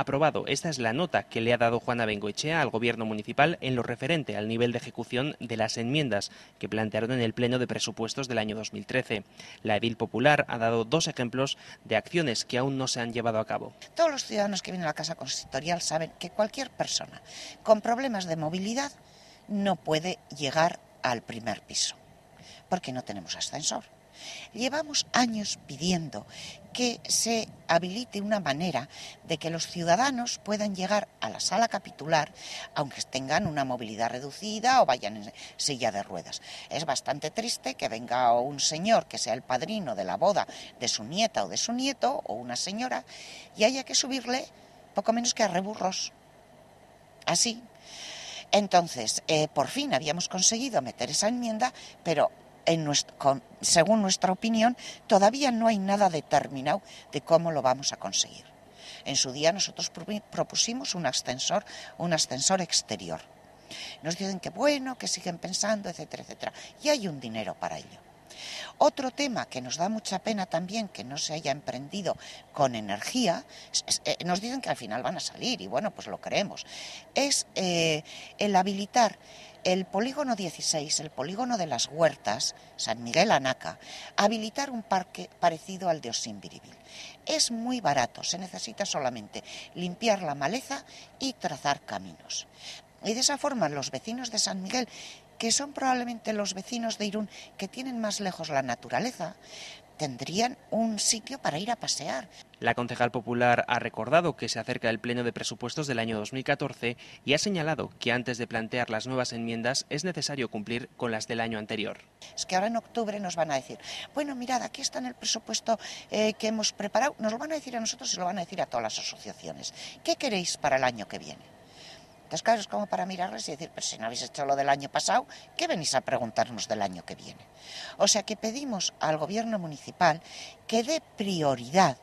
aprobado. Esta es la nota que le ha dado Juana Bengoechea al Gobierno municipal en lo referente al nivel de ejecución de las enmiendas que plantearon en el Pleno de Presupuestos del año 2013. La Edil Popular ha dado dos ejemplos de acciones que aún no se han llevado a cabo. Todos los ciudadanos que vienen a la Casa Consistorial saben que cualquier persona con problemas de movilidad no puede llegar al primer piso, porque no tenemos ascensor. Llevamos años pidiendo que se habilite una manera de que los ciudadanos puedan llegar a la sala capitular, aunque tengan una movilidad reducida o vayan en silla de ruedas. Es bastante triste que venga un señor que sea el padrino de la boda de su nieta o de su nieto, o una señora, y haya que subirle poco menos que a reburros. Así. Entonces, eh, por fin habíamos conseguido meter esa enmienda, pero según nuestra opinión, todavía no hay nada determinado de cómo lo vamos a conseguir. En su día nosotros propusimos un ascensor, un ascensor exterior. Nos dicen que bueno, que siguen pensando, etcétera, etcétera. Y hay un dinero para ello. Otro tema que nos da mucha pena también que no se haya emprendido con energía, eh, nos dicen que al final van a salir y bueno, pues lo creemos, es eh, el habilitar el polígono 16, el polígono de las huertas, San Miguel Anaca, habilitar un parque parecido al de Osimbiribil... Es muy barato, se necesita solamente limpiar la maleza y trazar caminos. Y de esa forma los vecinos de San Miguel que son probablemente los vecinos de Irún que tienen más lejos la naturaleza, tendrían un sitio para ir a pasear. La concejal popular ha recordado que se acerca el pleno de presupuestos del año 2014 y ha señalado que antes de plantear las nuevas enmiendas es necesario cumplir con las del año anterior. Es que ahora en octubre nos van a decir, bueno, mirad, aquí está en el presupuesto eh, que hemos preparado, nos lo van a decir a nosotros y lo van a decir a todas las asociaciones. ¿Qué queréis para el año que viene? Entonces, claro, es como para mirarles y decir, pero si no habéis hecho lo del año pasado, ¿qué venís a preguntarnos del año que viene? O sea que pedimos al gobierno municipal que dé prioridad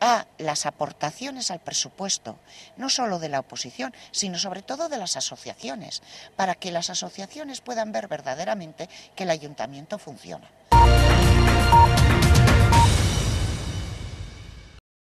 a las aportaciones al presupuesto, no solo de la oposición, sino sobre todo de las asociaciones, para que las asociaciones puedan ver verdaderamente que el ayuntamiento funciona.